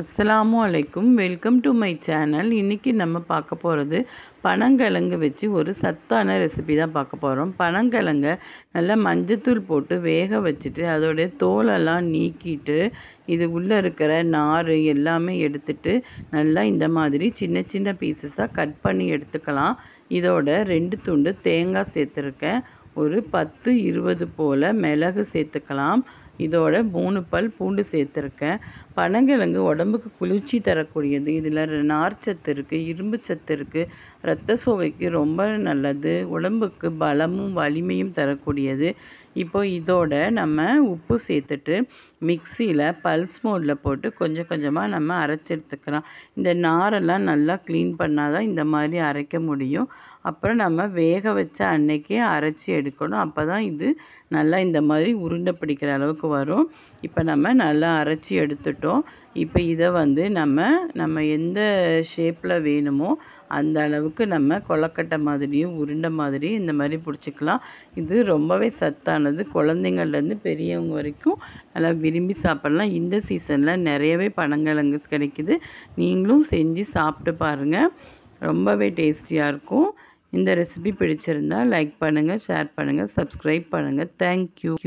அஸ்லாம் வலைக்கும் welcome to my channel இன்றைக்கி நம்ம பார்க்க போகிறது பனங்கிழங்கு வச்சு ஒரு சத்தான ரெசிபி தான் பார்க்க போகிறோம் பனங்கிழங்க நல்லா மஞ்சத்தூள் போட்டு வேக வச்சுட்டு அதோடைய தோலெல்லாம் நீக்கிட்டு இது உள்ளே இருக்கிற நார் எல்லாமே எடுத்துட்டு நல்லா இந்த மாதிரி சின்ன சின்ன பீசஸாக கட் பண்ணி எடுத்துக்கலாம் இதோட ரெண்டு துண்டு தேங்காய் சேர்த்துருக்கேன் ஒரு பத்து இருபது போல் மிளகு சேர்த்துக்கலாம் இதோட மூணு பல் பூண்டு சேர்த்துருக்கேன் பனங்கிழங்கு உடம்புக்கு குளிர்ச்சி தரக்கூடியது இதில் நார் சத்து இருக்குது இரும்பு சத்து இருக்குது ரத்த சோவைக்கு ரொம்ப நல்லது உடம்புக்கு பலமும் வலிமையும் தரக்கூடியது இப்போ இதோட நம்ம உப்பு சேர்த்துட்டு மிக்சியில் பல்ஸ் மோடில் போட்டு கொஞ்சம் கொஞ்சமாக நம்ம அரைச்செடுத்துக்கிறோம் இந்த நாரெல்லாம் நல்லா க்ளீன் பண்ணால் தான் இந்த மாதிரி அரைக்க முடியும் அப்புறம் நம்ம வேக வச்ச அன்னைக்கே அரைச்சி எடுக்கணும் அப்போ தான் இது நல்லா இந்த மாதிரி உருண்டை பிடிக்கிற அளவுக்கு அளவுக்கு வரும் இப்போ நம்ம நல்லா அரைச்சி எடுத்துட்டோம் இப்போ இதை வந்து நம்ம நம்ம எந்த ஷேப்பில் வேணுமோ அந்த அளவுக்கு நம்ம கொலக்கட்டை மாதிரியும் உருண்டை மாதிரியும் இந்த மாதிரி பிடிச்சிக்கலாம் இது ரொம்பவே சத்தானது குழந்தைங்கள்லேருந்து பெரியவங்க வரைக்கும் நல்லா விரும்பி சாப்பிட்லாம் இந்த சீசனில் நிறையவே பனங்கிழங்கு கிடைக்குது நீங்களும் செஞ்சு சாப்பிட்டு பாருங்கள் ரொம்பவே டேஸ்டியாக இருக்கும் இந்த ரெசிபி பிடிச்சிருந்தால் லைக் பண்ணுங்கள் ஷேர் பண்ணுங்கள் சப்ஸ்கிரைப் பண்ணுங்கள் தேங்க்யூ